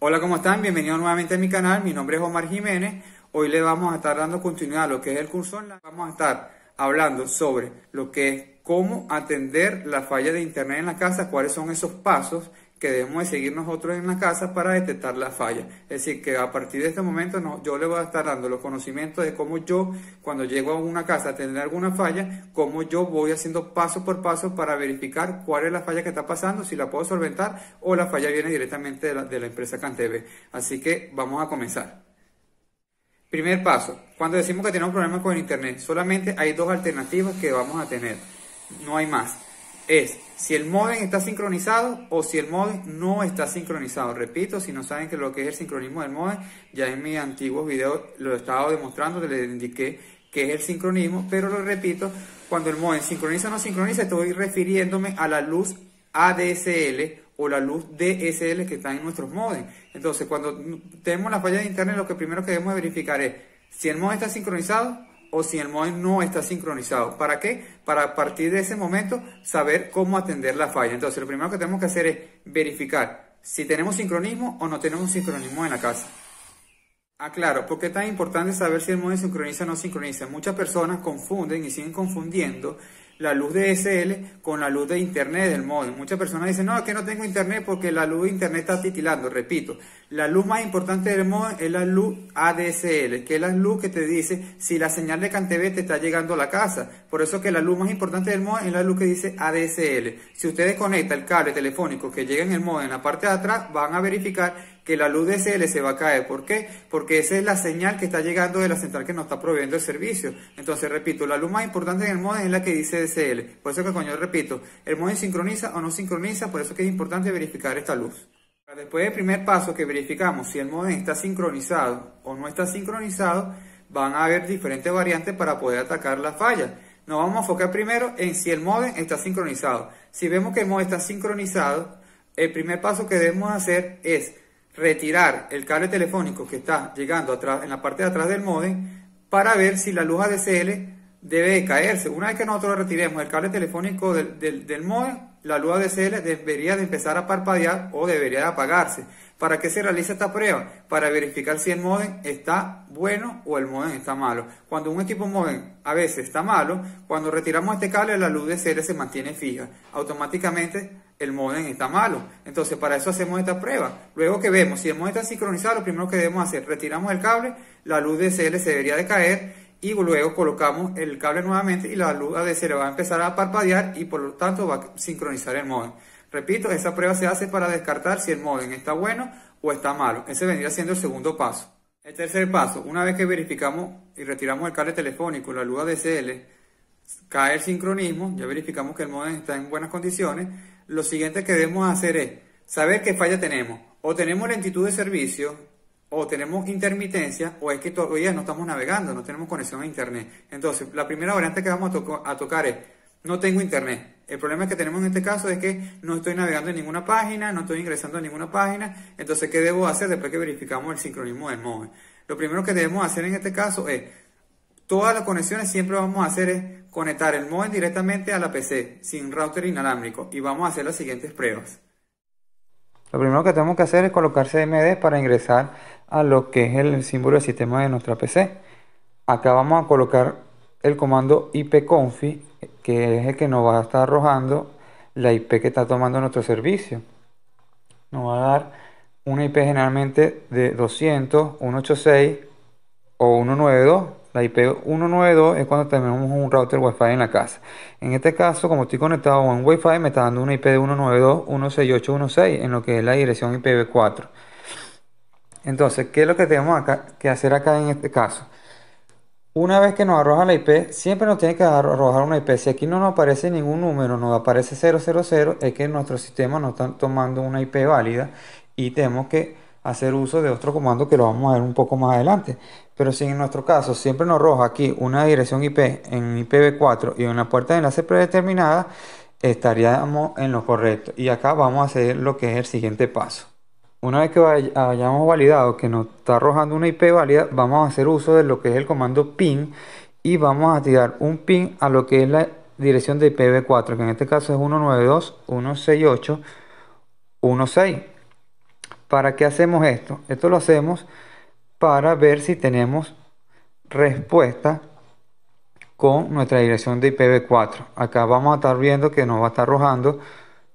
Hola, ¿cómo están? Bienvenidos nuevamente a mi canal. Mi nombre es Omar Jiménez. Hoy le vamos a estar dando continuidad a lo que es el curso online. Vamos a estar hablando sobre lo que es cómo atender la falla de internet en la casa, cuáles son esos pasos que debemos de seguir nosotros en la casa para detectar la falla Es decir, que a partir de este momento no, yo le voy a estar dando los conocimientos de cómo yo, cuando llego a una casa a tener alguna falla, cómo yo voy haciendo paso por paso para verificar cuál es la falla que está pasando, si la puedo solventar o la falla viene directamente de la, de la empresa Canteve. Así que vamos a comenzar. Primer paso, cuando decimos que tenemos problemas con Internet, solamente hay dos alternativas que vamos a tener, no hay más es si el modem está sincronizado o si el modem no está sincronizado. Repito, si no saben que lo que es el sincronismo del modem, ya en mis antiguos videos lo he estado demostrando, les indiqué que es el sincronismo, pero lo repito, cuando el modem sincroniza o no sincroniza, estoy refiriéndome a la luz ADSL o la luz DSL que está en nuestros modem. Entonces, cuando tenemos la falla de internet, lo que primero que debemos verificar es si el modem está sincronizado o si el móvil no está sincronizado. ¿Para qué? Para a partir de ese momento saber cómo atender la falla. Entonces, lo primero que tenemos que hacer es verificar si tenemos sincronismo o no tenemos sincronismo en la casa. Ah, claro, porque es tan importante saber si el modem sincroniza o no sincroniza. Muchas personas confunden y siguen confundiendo la luz de SL con la luz de internet del modem. Muchas personas dicen, no, es que no tengo internet porque la luz de internet está titilando. Repito, la luz más importante del modem es la luz ADSL, que es la luz que te dice si la señal de CanTV te está llegando a la casa. Por eso que la luz más importante del modo es la luz que dice ADSL. Si ustedes conectan el cable telefónico que llega en el modem en la parte de atrás, van a verificar que la luz DCL se va a caer. ¿Por qué? Porque esa es la señal que está llegando de la central que nos está proveyendo el servicio. Entonces, repito, la luz más importante en el modem es la que dice DCL. Por eso que, coño, repito, el modem sincroniza o no sincroniza, por eso que es importante verificar esta luz. Después del primer paso que verificamos si el modem está sincronizado o no está sincronizado, van a haber diferentes variantes para poder atacar la falla. Nos vamos a enfocar primero en si el modem está sincronizado. Si vemos que el modem está sincronizado, el primer paso que debemos hacer es retirar el cable telefónico que está llegando atrás, en la parte de atrás del modem para ver si la luz ADSL debe caerse. Una vez que nosotros retiremos el cable telefónico del, del, del la luz ADCL debería de empezar a parpadear o debería de apagarse. ¿Para qué se realiza esta prueba? Para verificar si el modem está bueno o el modem está malo. Cuando un equipo modem a veces está malo, cuando retiramos este cable la luz ADCL se mantiene fija. Automáticamente el modem está malo. Entonces, para eso hacemos esta prueba. Luego que vemos si el modem está sincronizado, lo primero que debemos hacer, retiramos el cable, la luz de se debería de caer y luego colocamos el cable nuevamente y la luz DCL va a empezar a parpadear y por lo tanto va a sincronizar el modem. Repito, esa prueba se hace para descartar si el módem está bueno o está malo. Ese vendría siendo el segundo paso. El tercer paso, una vez que verificamos y retiramos el cable telefónico, la luz ADSL, cae el sincronismo, ya verificamos que el modem está en buenas condiciones, lo siguiente que debemos hacer es saber qué falla tenemos. O tenemos lentitud de servicio, o tenemos intermitencia o es que todavía no estamos navegando, no tenemos conexión a Internet. Entonces, la primera variante que vamos a, tocar es, no tengo Internet. El problema que tenemos en este caso es que no estoy navegando en ninguna página, no estoy ingresando a ninguna página. Entonces, ¿qué debo hacer después que verificamos el sincronismo del móvil? Lo primero que debemos hacer en este caso es, todas las conexiones siempre vamos a hacer es conectar el móvil directamente a la PC, sin router inalámbrico. Y vamos a hacer las siguientes pruebas. Lo primero que tenemos que hacer es colocar CMD para ingresar a lo que es el símbolo del sistema de nuestra PC. Acá vamos a colocar el comando ipconfig, que es el que nos va a estar arrojando la IP que está tomando nuestro servicio. Nos va a dar una IP generalmente de 200, 186 o 192 IP192 es cuando tenemos un router Wi-Fi en la casa. En este caso, como estoy conectado a un Wi-Fi, me está dando una IP de 192.168.1.6 en lo que es la dirección IPv4. Entonces, ¿qué es lo que tenemos que hacer acá en este caso? Una vez que nos arroja la IP, siempre nos tiene que arrojar una IP. Si aquí no nos aparece ningún número, nos aparece 000, es que nuestro sistema no está tomando una IP válida y tenemos que hacer uso de otro comando que lo vamos a ver un poco más adelante. Pero si en nuestro caso siempre nos roja aquí una dirección IP en IPv4 y una puerta de enlace predeterminada, estaríamos en lo correcto. Y acá vamos a hacer lo que es el siguiente paso. Una vez que hayamos validado que nos está arrojando una IP válida, vamos a hacer uso de lo que es el comando PIN y vamos a tirar un PIN a lo que es la dirección de IPv4, que en este caso es 192.168.1.6. ¿Para qué hacemos esto? Esto lo hacemos para ver si tenemos respuesta con nuestra dirección de IPv4. Acá vamos a estar viendo que nos va a estar arrojando,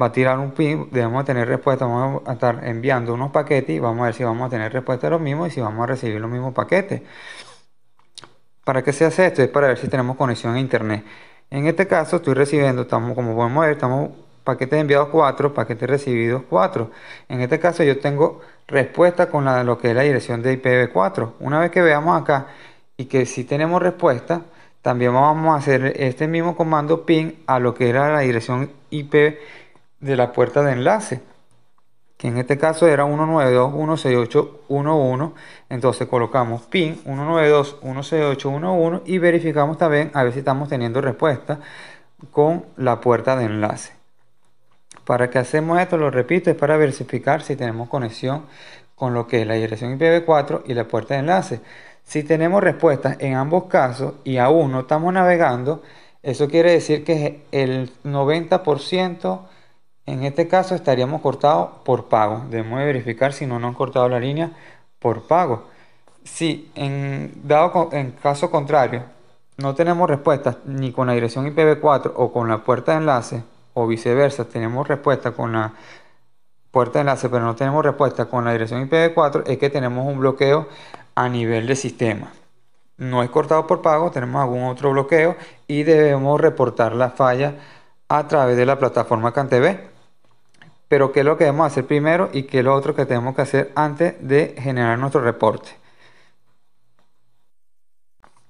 va a tirar un ping, debemos tener respuesta, vamos a estar enviando unos paquetes y vamos a ver si vamos a tener respuesta de los mismos y si vamos a recibir los mismos paquetes. ¿Para qué se hace esto? Es para ver si tenemos conexión a internet. En este caso estoy recibiendo, estamos como podemos ver, estamos paquetes enviados 4, paquetes recibido 4. En este caso yo tengo respuesta con la, lo que es la dirección de IPv4. Una vez que veamos acá y que si tenemos respuesta, también vamos a hacer este mismo comando ping a lo que era la dirección IP de la puerta de enlace que en este caso era 192.168.11 entonces colocamos pin 192.168.11 y verificamos también a ver si estamos teniendo respuesta con la puerta de enlace ¿Para qué hacemos esto? Lo repito, es para verificar si tenemos conexión con lo que es la dirección IPv4 y la puerta de enlace. Si tenemos respuestas en ambos casos y aún no estamos navegando, eso quiere decir que el 90% en este caso estaríamos cortados por pago. Debemos verificar si no nos han cortado la línea por pago. Si en, dado, en caso contrario no tenemos respuestas ni con la dirección IPv4 o con la puerta de enlace, viceversa, tenemos respuesta con la puerta de enlace, pero no tenemos respuesta con la dirección IPv4, es que tenemos un bloqueo a nivel de sistema. No es cortado por pago, tenemos algún otro bloqueo y debemos reportar la falla a través de la plataforma CanTV. Pero qué es lo que debemos hacer primero y qué es lo otro que tenemos que hacer antes de generar nuestro reporte.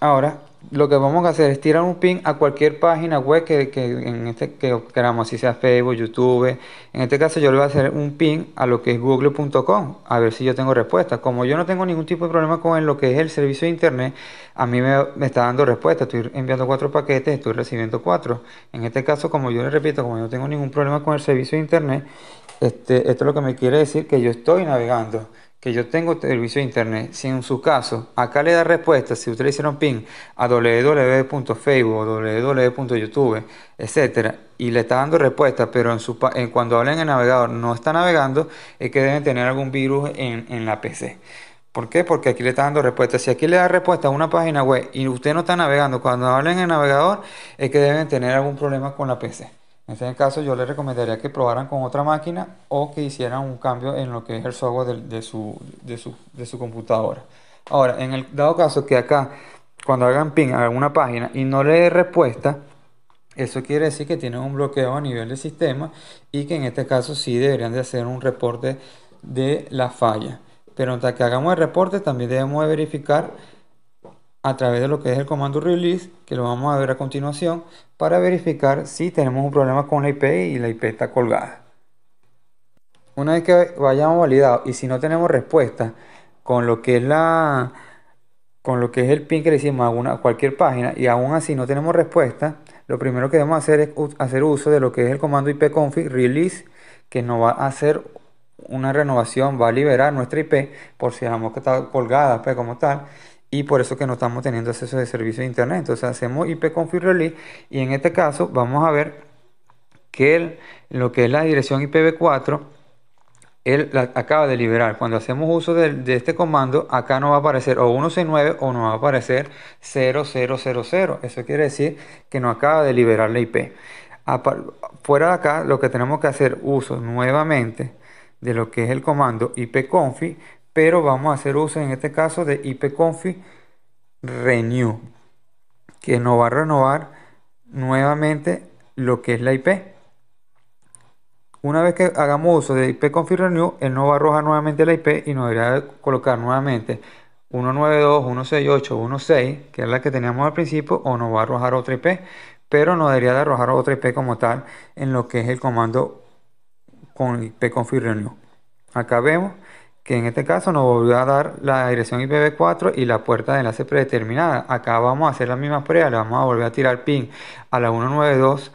Ahora lo que vamos a hacer es tirar un pin a cualquier página web que, en este, que queramos, si sea Facebook, YouTube. En este caso yo le voy a hacer un pin a lo que es google.com, a ver si yo tengo respuesta. Como yo no tengo ningún tipo de problema con lo que es el servicio de Internet, a mí me, está dando respuesta. Estoy enviando cuatro paquetes, estoy recibiendo cuatro. En este caso, como yo le repito, como yo no tengo ningún problema con el servicio de Internet, este, esto es lo que me quiere decir que yo estoy navegando que yo tengo servicio de internet, si en su caso acá le da respuesta, si ustedes hicieron ping a www.facebook, www.youtube, etcétera, y le está dando respuesta, pero en su, cuando hablen en el navegador no está navegando, es que deben tener algún virus en, la PC. ¿Por qué? Porque aquí le está dando respuesta. Si aquí le da respuesta a una página web y usted no está navegando, cuando hablen en el navegador, es que deben tener algún problema con la PC. En este caso yo les recomendaría que probaran con otra máquina o que hicieran un cambio en lo que es el software de, su, computadora. Ahora, en el dado caso que acá, cuando hagan ping a alguna página y no le dé respuesta, eso quiere decir que tienen un bloqueo a nivel del sistema y que en este caso sí deberían de hacer un reporte de la falla. Pero hasta que hagamos el reporte también debemos verificar a través de lo que es el comando release, que lo vamos a ver a continuación, para verificar si tenemos un problema con la IP y la IP está colgada. Una vez que vayamos validado y si no tenemos respuesta con lo que es la con lo que es el pin que le hicimos a, cualquier página y aún así no tenemos respuesta, lo primero que debemos hacer es hacer uso de lo que es el comando ipconfig release que nos va a hacer una renovación, va a liberar nuestra IP por si la que está colgada pues, como tal y por eso que no estamos teniendo acceso de servicio de internet. Entonces hacemos ipconfig release y en este caso vamos a ver que lo que es la dirección IPv4 él la acaba de liberar. Cuando hacemos uso de, este comando, acá nos va a aparecer o 169 o nos va a aparecer 0000. Eso quiere decir que no acaba de liberar la IP. Fuera de acá, lo que tenemos que hacer uso nuevamente de lo que es el comando ipconfig pero vamos a hacer uso en este caso de ipconfig renew, que nos va a renovar nuevamente lo que es la IP. Una vez que hagamos uso de ipconfig renew, él nos va a arrojar nuevamente la IP y nos debería colocar nuevamente 192.168.16 que es la que teníamos al principio, o nos va a arrojar otra IP, pero nos debería de arrojar otra IP como tal en lo que es el comando con ipconfig renew. Acá vemos que en este caso nos volvió a dar la dirección IPv4 y la puerta de enlace predeterminada. Acá vamos a hacer la misma prueba, le vamos a volver a tirar pin a la 192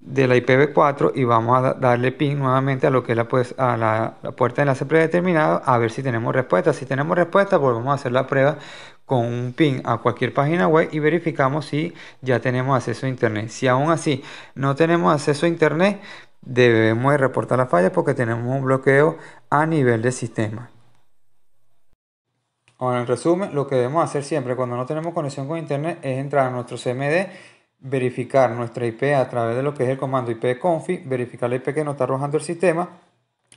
de la IPv4 y vamos a darle pin nuevamente a lo que es la, pues, a la, puerta de enlace predeterminado a ver si tenemos respuesta. Si tenemos respuesta, volvemos a hacer la prueba con un pin a cualquier página web y verificamos si ya tenemos acceso a internet. Si aún así no tenemos acceso a internet, debemos reportar la falla porque tenemos un bloqueo a nivel de sistema. Ahora, en resumen, lo que debemos hacer siempre cuando no tenemos conexión con internet es entrar a nuestro CMD, verificar nuestra IP a través de lo que es el comando ip ipconfig, verificar la IP que nos está arrojando el sistema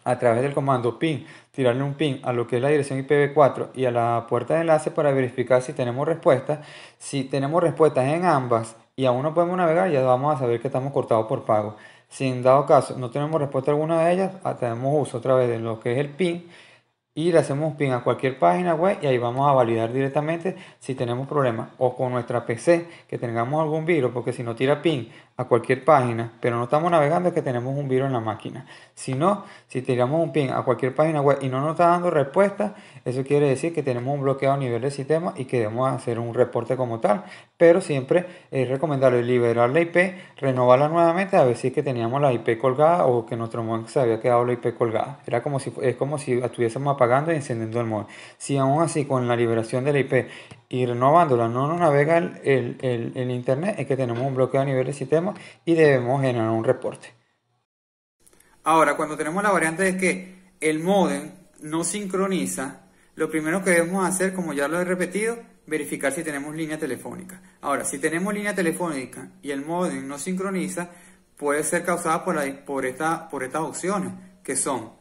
a través del comando pin, tirarle un pin a lo que es la dirección IPv4 y a la puerta de enlace para verificar si tenemos respuesta Si tenemos respuestas en ambas y aún no podemos navegar, ya vamos a saber que estamos cortados por pago. Si en dado caso no tenemos respuesta alguna de ellas, ah, tenemos uso otra vez de lo que es el pin y le hacemos pin a cualquier página web y ahí vamos a validar directamente si tenemos problemas o con nuestra PC que tengamos algún virus porque si no tira pin a cualquier página pero no estamos navegando es que tenemos un virus en la máquina si no si tiramos un pin a cualquier página web y no nos está dando respuesta eso quiere decir que tenemos un bloqueo a nivel de sistema y que debemos hacer un reporte como tal pero siempre es recomendable liberar la IP renovarla nuevamente a ver si es que teníamos la IP colgada o que nuestro móvil se había quedado la IP colgada era como si es como si estuviésemos apagando y encendiendo el modem, Si aún así con la liberación de la IP y renovándola no nos navega el, Internet, es que tenemos un bloqueo a nivel de sistema y debemos generar un reporte. Ahora, cuando tenemos la variante de que el modem no sincroniza, lo primero que debemos hacer, como ya lo he repetido, verificar si tenemos línea telefónica. Ahora, si tenemos línea telefónica y el modem no sincroniza, puede ser causada por, la, por, esta, por estas opciones, que son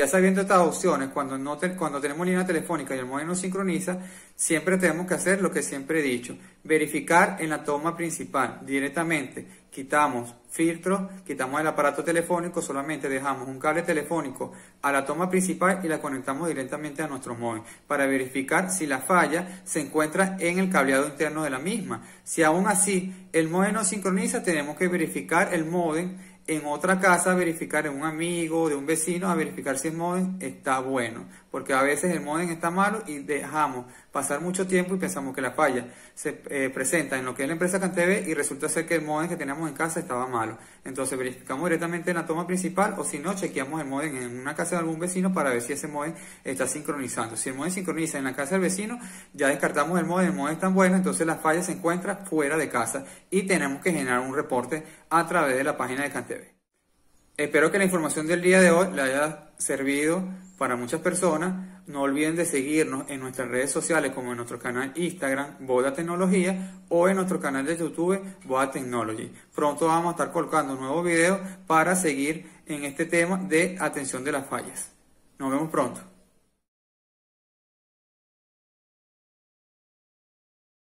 Ya sabiendo estas opciones, cuando, no tenemos línea telefónica y el móvil no sincroniza, siempre tenemos que hacer lo que siempre he dicho, verificar en la toma principal directamente. Quitamos filtro, quitamos el aparato telefónico, solamente dejamos un cable telefónico a la toma principal y la conectamos directamente a nuestro móvil para verificar si la falla se encuentra en el cableado interno de la misma. Si aún así el móvil no sincroniza, tenemos que verificar el móvil en otra casa verificar, en un amigo, de un vecino, a verificar si el móvil, está bueno porque a veces el modem está malo y dejamos pasar mucho tiempo y pensamos que la falla se eh, presenta en lo que es la empresa CanTV y resulta ser que el modem que teníamos en casa estaba malo. Entonces verificamos directamente en la toma principal o si no, chequeamos el modem en una casa de algún vecino para ver si ese modem está sincronizando. Si el modem sincroniza en la casa del vecino, ya descartamos el modem, el modem está tan bueno, entonces la falla se encuentra fuera de casa y tenemos que generar un reporte a través de la página de CanTV. Espero que la información del día de hoy le haya servido para muchas personas. No olviden de seguirnos en nuestras redes sociales como en nuestro canal Instagram Boda Tecnología o en nuestro canal de YouTube Boda Technology. Pronto vamos a estar colocando nuevos videos para seguir en este tema de atención de las fallas. Nos vemos pronto.